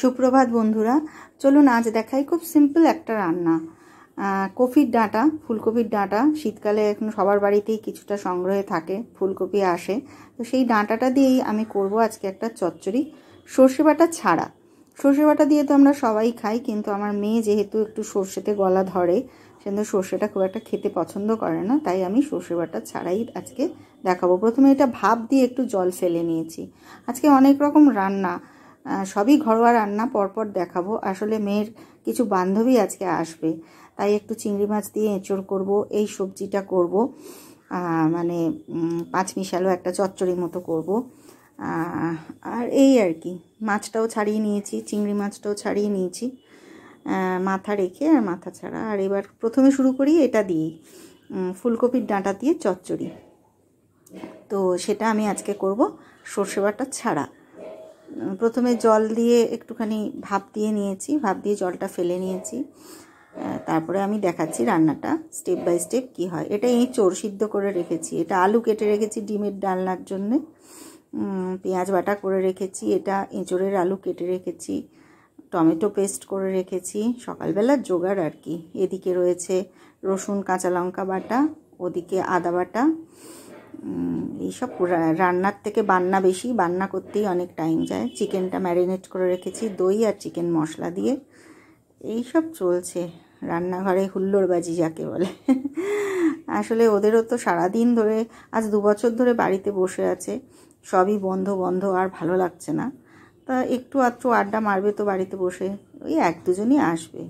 সুপ্রভাত বন্ধুরা চলুন আজ দেখাই খুব সিম্পল একটা রান্না কফির ডাঁটা ফুলকপির ডাঁটা শীতকালে এখন সবার বাড়িতেই কিছুটা সংগ্রহে থাকে ফুলকপি আসে তো সেই ডাঁটাটা দিয়েই আমি করব আজকে একটা চচ্চড়ি সর্ষে বাটা ছাড়া সর্ষে বাটা দিয়ে তো আমরা সবাই খাই কিন্তু আমার মেয়ে যেহেতু একটু সর্ষেতে গলা ধরে সেজন্য সর্ষেটা খুব একটা খেতে পছন্দ করে না তাই আমি সর্ষে বাটা ছাড়াই আজকে দেখাবো প্রথমে এটা ভাব দিয়ে একটু জল ফেলে নিয়েছি আজকে অনেক রকম রান্না সবই ঘরোয়া রান্না পরপর দেখাবো আসলে মেয়ের কিছু বান্ধবী আজকে আসবে তাই একটু চিংড়ি মাছ দিয়ে এঁচড় করব এই সবজিটা করব মানে পাঁচ মিশালো একটা চচ্চড়ি মতো করব আর এই আর কি মাছটাও ছাড়িয়ে নিয়েছি চিংড়ি মাছটাও ছাড়িয়ে নিয়েছি মাথা রেখে আর মাথা ছাড়া আর এবার প্রথমে শুরু করি এটা দিয়ে ফুলকপির ডাঁটা দিয়ে চচ্চড়ি তো সেটা আমি আজকে করব সর্ষে বাটা ছাড়া প্রথমে জল দিয়ে একটুখানি ভাপ দিয়ে নিয়েছি ভাপ দিয়ে জলটা ফেলে নিয়েছি তারপরে আমি দেখাচ্ছি রান্নাটা স্টেপ বাই স্টেপ কি হয় এটা এই চোর সিদ্ধ করে রেখেছি এটা আলু কেটে রেখেছি ডিমের ডালনার জন্যে পেঁয়াজ বাটা করে রেখেছি এটা এঁচোড়ের আলু কেটে রেখেছি টমেটো পেস্ট করে রেখেছি সকালবেলার জোগাড় আর কি এদিকে রয়েছে রসুন কাঁচা লঙ্কা বাটা ওদিকে আদা বাটা এইসব রান্নার থেকে বান্না বেশি বান্না করতেই অনেক টাইম যায় চিকেনটা ম্যারিনেট করে রেখেছি দই আর চিকেন মশলা দিয়ে এইসব চলছে রান্নাঘরে হুল্লোড়বাজি যাকে বলে আসলে ওদেরও তো সারাদিন ধরে আজ দু বছর ধরে বাড়িতে বসে আছে সবই বন্ধ বন্ধ আর ভালো লাগছে না তা একটু আধটু আড্ডা মারবে তো বাড়িতে বসে ওই এক দুজনই আসবে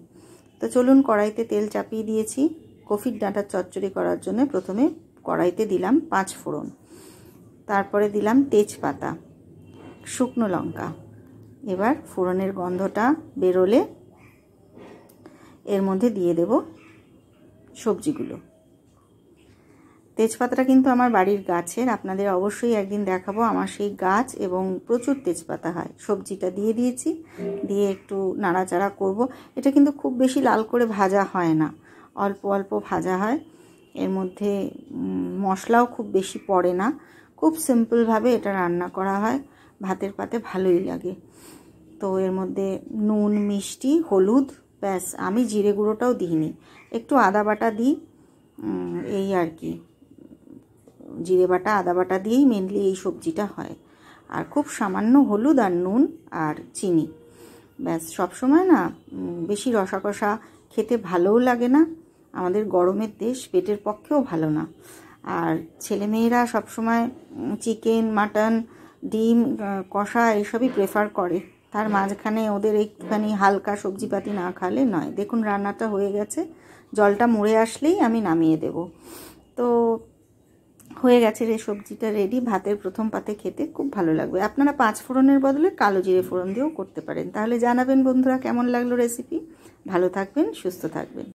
তো চলুন কড়াইতে তেল চাপিয়ে দিয়েছি কফির ডাঁটার চচ্চড়ি করার জন্য প্রথমে কড়াইতে দিলাম পাঁচ ফোড়ন তারপরে দিলাম তেজপাতা শুকনো লঙ্কা এবার ফোড়নের গন্ধটা বেরোলে এর মধ্যে দিয়ে দেব সবজিগুলো তেজপাতাটা কিন্তু আমার বাড়ির গাছের আপনাদের অবশ্যই একদিন দেখাবো আমার সেই গাছ এবং প্রচুর তেজপাতা হয় সবজিটা দিয়ে দিয়েছি দিয়ে একটু নাড়াচাড়া করব এটা কিন্তু খুব বেশি লাল করে ভাজা হয় না অল্প অল্প ভাজা হয় এর মধ্যে মশলাও খুব বেশি পড়ে না খুব সিম্পলভাবে এটা রান্না করা হয় ভাতের পাতে ভালোই লাগে তো এর মধ্যে নুন মিষ্টি হলুদ ব্যাস আমি জিরে গুঁড়োটাও দিইনি একটু আদা বাটা দিই এই আর কি জিরে বাটা আদা বাটা দিয়েই মেনলি এই সবজিটা হয় আর খুব সামান্য হলুদ আর নুন আর চিনি ব্যাস সবসময় না বেশি রসাকষা খেতে ভালোও লাগে না আমাদের গরমের দেশ পেটের পক্ষেও ভালো না আর ছেলেমেয়েরা সবসময় চিকেন মাটন ডিম কষা এইসবই প্রেফার করে তার মাঝখানে ওদের একটুখানি হালকা সবজিপাতি না খালে নয় দেখুন রান্নাটা হয়ে গেছে জলটা মরে আসলেই আমি নামিয়ে দেব তো হয়ে গেছে রে সবজিটা রেডি ভাতের প্রথম পাতে খেতে খুব ভালো লাগবে আপনারা পাঁচ ফোড়নের বদলে কালো জিরে ফোড়ন দিয়েও করতে পারেন তাহলে জানাবেন বন্ধুরা কেমন লাগলো রেসিপি ভালো থাকবেন সুস্থ থাকবেন